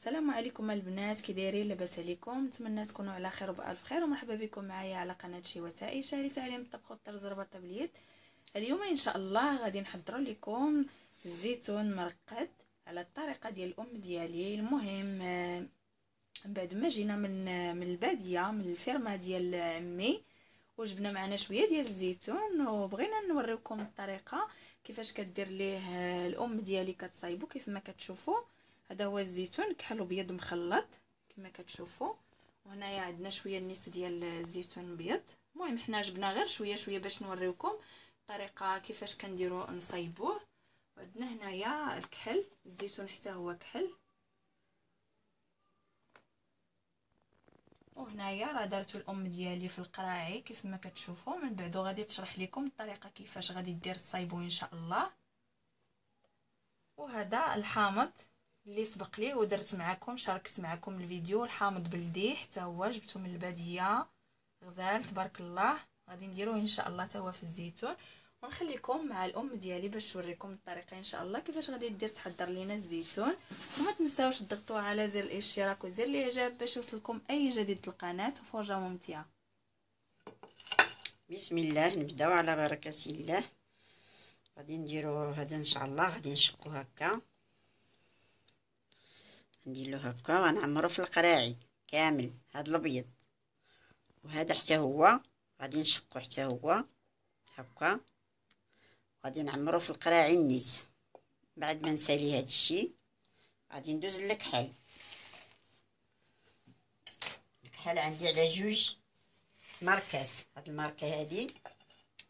السلام عليكم البنات كي دايرين لاباس عليكم نتمنى تكونوا على خير وبالف خير ومرحبا بكم معايا على قناه شي شاري لتعليم الطبخ والطرز ربطه باليد اليوم ان شاء الله غادي نحضر لكم الزيتون مرقد على الطريقه ديال الام ديالي المهم بعد ما جينا من من الباديه من الفيرما ديال عمي وجبنا معنا شويه ديال الزيتون وبغينا نوريكم الطريقه كيفاش كدير ليه الام ديالي كتصايبو كيف ما كتشوفوا هذا هو الزيتون كحل ابيض مخلط كما كتشوفوا وهنايا عندنا شويه النيس ديال الزيتون الابيض المهم حنا جبنا غير شويه شويه باش نوريوكم الطريقه كيفاش كنديرو نصايبوه وعندنا هنايا الكحل الزيتون حتى هو كحل وهنايا راه درتو الام ديالي في القراعي كيف ما كتشوفوا من بعد غادي تشرح لكم الطريقه كيفاش غادي دير تصايبوه ان شاء الله وهذا الحامض اللي سبق لي ودرت معكم شاركت معكم الفيديو الحامض بلدي حتى هو جبته من الباديه غزال تبارك الله غادي نديروه ان شاء الله هو في الزيتون ونخليكم مع الام ديالي باش نوريكم الطريقه ان شاء الله كيفاش غادي دير تحضر لينا الزيتون وما تنساوش تضغطوا على زر الاشتراك وزر الاعجاب باش يوصلكم اي جديد القناه وفرجه ممتعه بسم الله نبداو على بركه الله غادي نديرو هذا ان شاء الله غادي نشقو هكا نديرلو هكا وغنعمرو في القراعي كامل هاد الابيض وهذا حتى هو غادي نشقو حتى هو هكا غادي نعمرو في القراعي النيت بعد ما نسالي هادشي غادي ندوز للكحل الكحل عندي على جوج ماركاس هاد الماركه هادي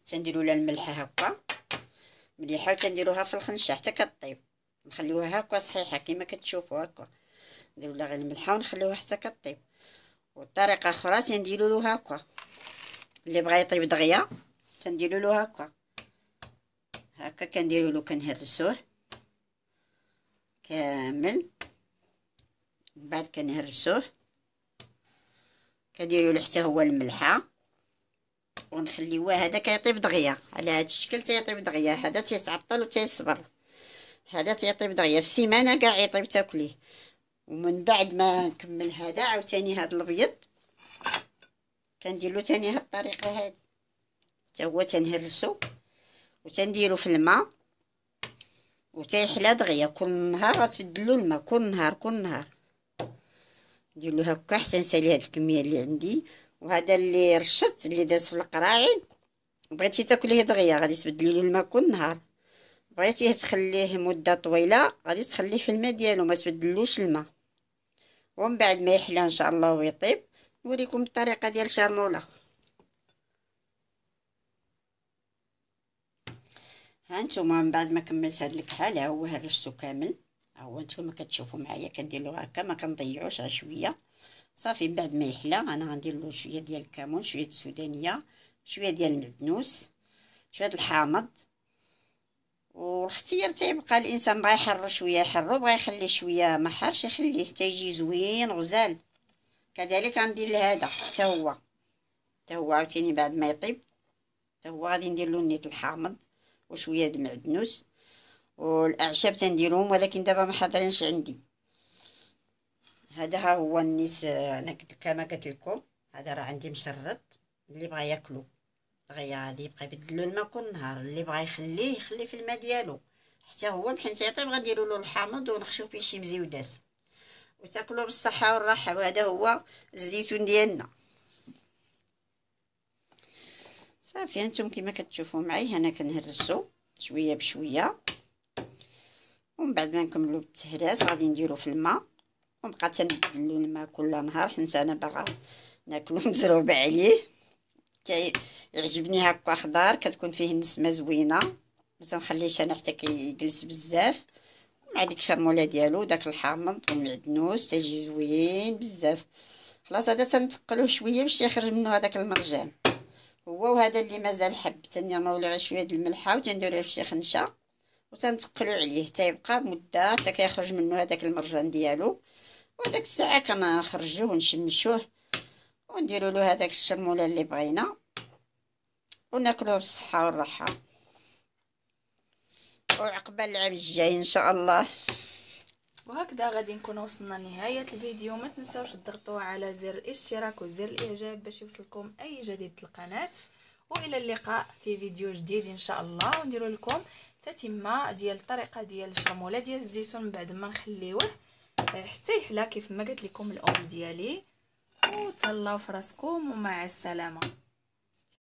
تنديروا لها الملح هكا مليحه وتنديروها في الخنشه حتى كطيب نخليوها هكا صحيحه كما كتشوفوا هكا نديرو لها غير الملحه ونخليوها حتى كطيب والطريقه اخرى تنديرو له هكا اللي بغى يطيب دغيا تنديرو له هكا هكا كنديرو له كنهرسوه كامل من بعد كنهرسوه كنديرو له حتى هو الملحه ونخليوه هذا كيطيب دغيا على هذا الشكل تيطيب دغيا هذا تيتعطل وتيصبر هذا تيطيب دغيا في سيمانه كاع يطيب تاكليه ومن بعد ما نكمل هذا عاوتاني هذا الابيض كنديرلو تاني هاد الطريقه هادي حتى هو تنهرسو وتنديرو في الماء وتيحلى دغيا كل نهار غتبدلو الماء كل نهار كل نهار نديرلو هكا حتى نسالي هاد الكميه اللي عندي وهذا اللي رشت اللي دازت في القراعي بغيتي تاكليه دغيا غادي تبدلي له الماء كل نهار بغيتيه تخليه مده طويله غادي تخليه في الماء ديالو ما تبدلوش الماء ومن بعد ما يحلى ان شاء الله ويطيب نوريكم الطريقه ديال شرنوله ها نتوما من بعد ما كملت هاد الكحل ها هو هرشتو كامل ها هو نتوما كتشوفوا معايا كندير له هكا ما كنضيعوش على شويه صافي من بعد ما يحلى انا غندير له شويه ديال الكمون شويه السودانيه شويه ديال المعدنوس شويه الحامض والاختيار تيبقى الانسان بغا يحرر شويه يحر بغا يخليه شويه ما حرش يخليه حتى يجي زوين غزال كذلك غندير لهذا حتى هو حتى هو عاوتاني بعد ما يطيب حتى هو غادي ندير له النيت الحامض وشويه د المعدنوس والاعشاب تنديرهم ولكن دابا ما حاضرينش عندي هذا ها هو النيس آه، انا قلت كما قلت لكم هذا راه عندي مشرط اللي بغا ياكلو دغيا غادي يبقى يبدلو الماء كل نهار اللي بغى يخليه يخليه في الماء ديالو حتى هو محين تيطيب غنديروا له الحامض ونخشيو فيه شي مزيوداس وتاكلو بالصحه والراحه وهذا هو الزيتون ديالنا صافي انتم كما كتشوفوا معايا هنا كنهرسو شويه بشويه ومن بعد ما نكملو بالتهراس غادي نديرو في الماء ونبقى تنبدلو الماء كل نهار حيت انا باغا ناكلو مزروب عليه كيعجبني هكا خضار كتكون فيه النسمه زوينه ما تنخليش انا حتى كيجلس بزاف مع ديك الشرموله ديالو داك الحامض والمعدنوس تيجي زوين بزاف خلاص هذا تنتقلوه شويه باش يخرج منه هذاك المرجان هو وهذا اللي مازال حب تنرمولو غير شويه د الملحه وتنديروه في شي خنشه وتنتقلو عليه حتى يبقى مده حتى كيخرج منه هذاك المرجان ديالو وداك الساعه كنخرجوه ونشمشوه ونديروا له هذاك الشرموله اللي بغينا وناكلوه بالصحه والراحه وعقبال العام الجاي ان شاء الله وهكذا غادي نكون وصلنا لنهايه الفيديو ما تنساوش تضغطوا على زر الاشتراك وزر الاعجاب باش يوصلكم اي جديد القناه والى اللقاء في فيديو جديد ان شاء الله ونديروا لكم تتمه ديال الطريقه ديال الشرموله ديال الزيتون بعد ما نخليوه حتى يحلى كيف ما قلت لكم الام ديالي وتهلاو فراسكم ومع السلامه